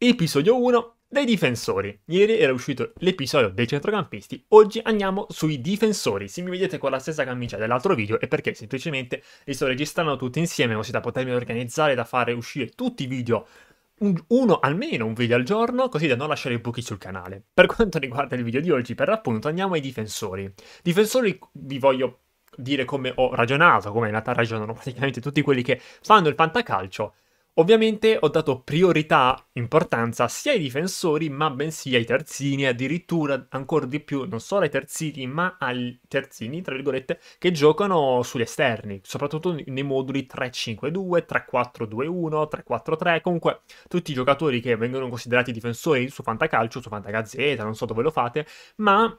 Episodio 1 dei difensori. Ieri era uscito l'episodio dei centrocampisti, oggi andiamo sui difensori. Se mi vedete con la stessa camicia dell'altro video è perché semplicemente li sto registrando tutti insieme così da potermi organizzare, da fare uscire tutti i video uno almeno un video al giorno, così da non lasciare i buchi sul canale. Per quanto riguarda il video di oggi, per l'appunto, andiamo ai difensori. Difensori vi voglio dire come ho ragionato, come in realtà ragionano praticamente tutti quelli che fanno il fantacalcio Ovviamente ho dato priorità, importanza sia ai difensori, ma bensì ai terzini, addirittura ancora di più non solo ai terzini, ma ai terzini, tra virgolette, che giocano sugli esterni, soprattutto nei moduli 3-5-2, 3-4-2-1, 3-4-3, comunque tutti i giocatori che vengono considerati difensori su Fantacalcio, su Fantagazzetta, non so dove lo fate, ma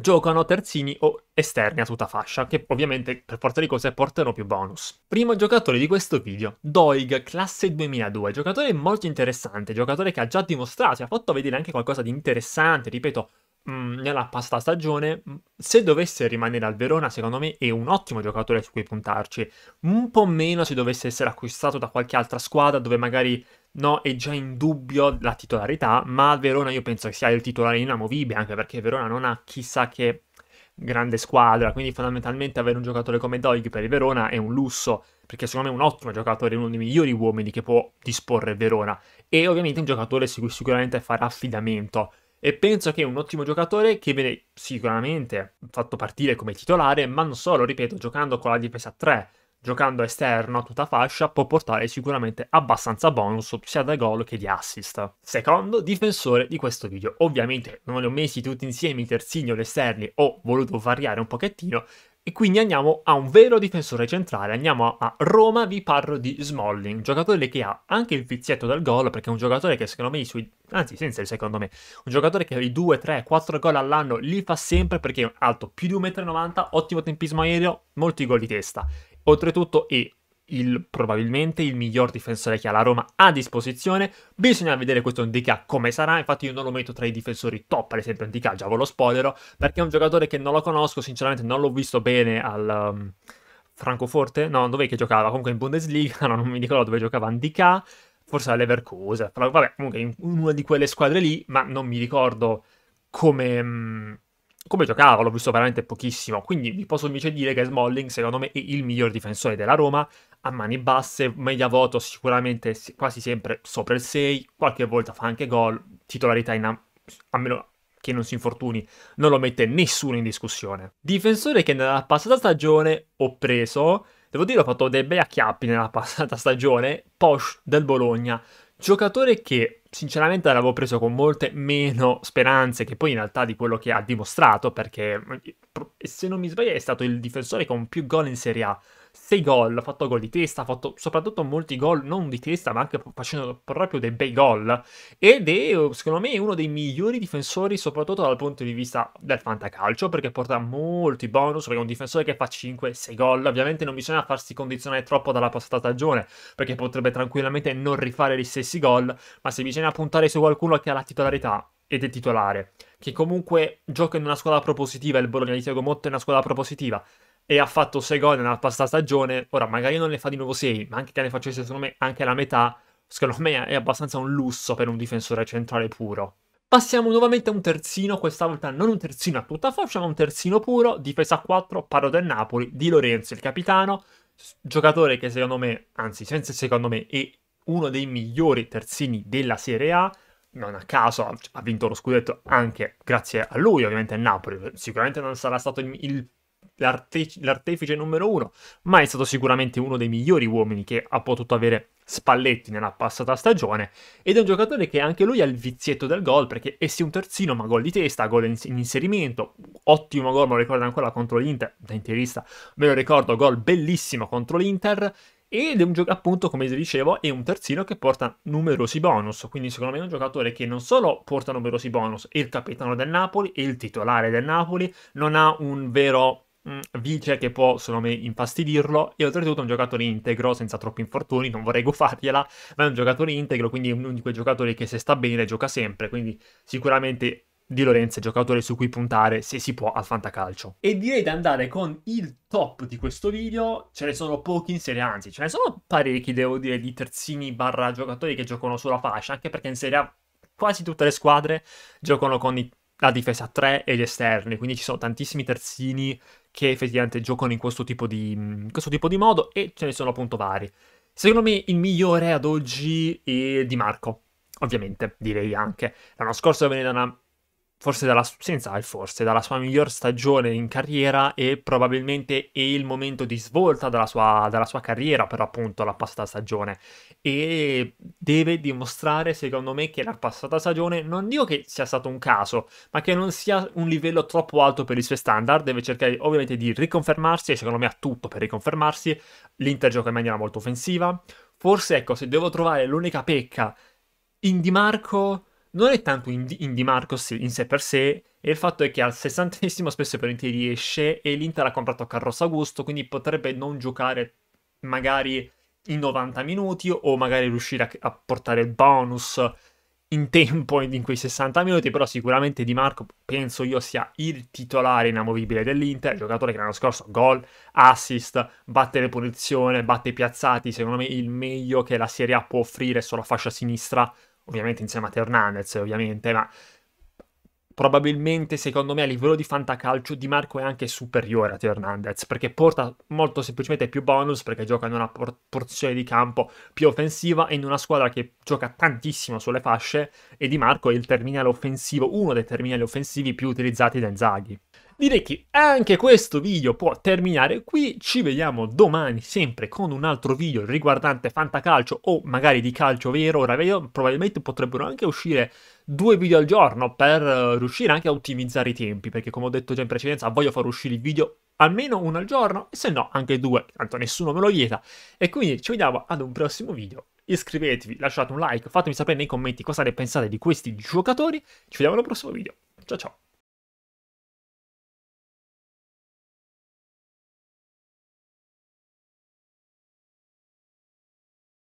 giocano terzini o esterni a tutta fascia, che ovviamente per forza di cose portano più bonus. Primo giocatore di questo video, Doig, classe 2002, giocatore molto interessante, giocatore che ha già dimostrato, ha fatto vedere anche qualcosa di interessante, ripeto, mm, nella pasta stagione, mm, se dovesse rimanere al Verona, secondo me è un ottimo giocatore su cui puntarci. Un po' meno se dovesse essere acquistato da qualche altra squadra dove magari no, è già in dubbio la titolarità, ma Verona io penso che sia il titolare inamovibile, anche perché Verona non ha chissà che grande squadra, quindi fondamentalmente avere un giocatore come Doig per il Verona è un lusso, perché secondo me è un ottimo giocatore, uno dei migliori uomini che può disporre Verona, e ovviamente un giocatore su cui sicuramente farà affidamento, e penso che è un ottimo giocatore che viene sicuramente fatto partire come titolare, ma non solo, ripeto, giocando con la difesa 3, giocando esterno a tutta fascia, può portare sicuramente abbastanza bonus sia da gol che di assist. Secondo difensore di questo video, ovviamente non li ho messi tutti insieme i terzini o gli esterni, ho voluto variare un pochettino, e quindi andiamo a un vero difensore centrale, andiamo a Roma, vi parlo di Smalling, giocatore che ha anche il vizietto del gol, perché è un giocatore che secondo me, sui, anzi senza il secondo me, un giocatore che i 2, 3, 4 gol all'anno li fa sempre perché è alto più di 1,90 m, ottimo tempismo aereo, molti gol di testa. Oltretutto è il, probabilmente il miglior difensore che ha la Roma a disposizione. Bisogna vedere questo Indica come sarà. Infatti, io non lo metto tra i difensori top, ad esempio, Indica, già ve lo spoilerò, perché è un giocatore che non lo conosco. Sinceramente, non l'ho visto bene al. Um, Francoforte? No, dov'è che giocava? Comunque in Bundesliga, no, non mi ricordo dove giocava Indica, forse all'Everkusen, vabbè, comunque in una di quelle squadre lì, ma non mi ricordo come, mm, come giocava, l'ho visto veramente pochissimo, quindi vi posso invece dire che Smalling secondo me è il miglior difensore della Roma, a mani basse, media voto sicuramente quasi sempre sopra il 6, qualche volta fa anche gol, titolarità in am- a meno che non si infortuni, non lo mette nessuno in discussione. Difensore che nella passata stagione ho preso, devo dire ho fatto dei bei acchiappi nella passata stagione, Posh del Bologna, giocatore che sinceramente l'avevo preso con molte meno speranze che poi in realtà di quello che ha dimostrato, perché mm, se non mi sbaglio è stato il difensore con più gol in Serie A 6 gol, ha fatto gol di testa, ha fatto soprattutto molti gol non di testa ma anche facendo proprio dei bei gol ed è secondo me uno dei migliori difensori soprattutto dal punto di vista del fantacalcio perché porta molti bonus perché è un difensore che fa 5-6 gol, ovviamente non bisogna farsi condizionare troppo dalla passata stagione perché potrebbe tranquillamente non rifare gli stessi gol ma se bisogna puntare su qualcuno che ha la titolarità ed è titolare, che comunque gioca in una squadra propositiva, il Bologna di Tiago Motto è una squadra propositiva, e ha fatto 6 gol nella passata stagione. Ora, magari non ne fa di nuovo 6, ma anche che ne facesse, secondo me, anche la metà, secondo me è abbastanza un lusso per un difensore centrale puro. Passiamo nuovamente a un terzino, questa volta non un terzino a tutta faccia, ma un terzino puro, difesa a 4, parlo del Napoli, di Lorenzo, il capitano, giocatore che secondo me, anzi senza secondo me, è uno dei migliori terzini della Serie A, non a caso ha vinto lo scudetto anche grazie a lui, ovviamente a Napoli, sicuramente non sarà stato il, il l'arte- l'artefice numero uno, ma è stato sicuramente uno dei migliori uomini che ha potuto avere Spalletti nella passata stagione ed è un giocatore che anche lui ha il vizietto del gol perché essi un terzino ma gol di testa, gol in, in inserimento, ottimo gol, me lo ricordo ancora contro l'Inter, da interista me lo ricordo, gol bellissimo contro l'Inter ed è un gioco appunto come vi dicevo è un terzino che porta numerosi bonus quindi secondo me è un giocatore che non solo porta numerosi bonus è il capitano del Napoli è il titolare del Napoli non ha un vero Mm, vice che può secondo me infastidirlo e oltretutto è un giocatore integro senza troppi infortuni non vorrei gufatela ma è un giocatore integro quindi è uno di quei giocatori che se sta bene gioca sempre quindi sicuramente di Lorenzo è giocatore su cui puntare se si può al fantacalcio e direi di andare con il top di questo video ce ne sono pochi in serie anzi ce ne sono parecchi devo dire di terzini barra giocatori che giocano sulla fascia anche perché in serie A quasi tutte le squadre giocano con i la difesa a 3 e gli esterni, quindi ci sono tantissimi terzini che effettivamente giocano in questo tipo di, mm, questo tipo di modo e ce ne sono appunto vari. Secondo me il migliore ad oggi è Di Marco, ovviamente, direi anche. L'anno scorso venne da una forse dalla, senza forse, dalla sua miglior stagione in carriera e probabilmente è il momento di svolta della sua, dalla sua carriera per appunto la passata stagione e deve dimostrare secondo me che la passata stagione non dico che sia stato un caso ma che non sia un livello troppo alto per i suoi standard deve cercare ovviamente di riconfermarsi e secondo me ha tutto per riconfermarsi l'Inter gioca in maniera molto offensiva forse ecco se devo trovare l'unica pecca in Di Marco non è tanto in, Di Marco in sé per sé, e il fatto è che al sessantesimo spesso e volentieri riesce e l'Inter ha comprato Carrosso Augusto, quindi potrebbe non giocare magari in 90 minuti o magari riuscire a, a portare il bonus in tempo in quei 60 minuti, però sicuramente Di Marco penso io sia il titolare inamovibile dell'Inter, il giocatore che l'anno scorso gol, assist, batte le punizioni, batte i piazzati, secondo me il meglio che la Serie A può offrire sulla fascia sinistra ovviamente insieme a Hernandez, ovviamente, ma probabilmente secondo me a livello di fantacalcio Di Marco è anche superiore a Teo Hernandez perché porta molto semplicemente più bonus perché gioca in una por- porzione di campo più offensiva e in una squadra che gioca tantissimo sulle fasce e Di Marco è il terminale offensivo, uno dei terminali offensivi più utilizzati da Inzaghi direi che anche questo video può terminare qui. Ci vediamo domani sempre con un altro video riguardante fantacalcio o magari di calcio vero. Ora, probabilmente potrebbero anche uscire due video al giorno per eh, riuscire anche a ottimizzare i tempi, perché come ho detto già in precedenza voglio far uscire il video almeno uno al giorno e se no anche due, tanto nessuno me lo vieta. E quindi ci vediamo ad un prossimo video. Iscrivetevi, lasciate un like, fatemi sapere nei commenti cosa ne pensate di questi giocatori. Ci vediamo al prossimo video. Ciao ciao.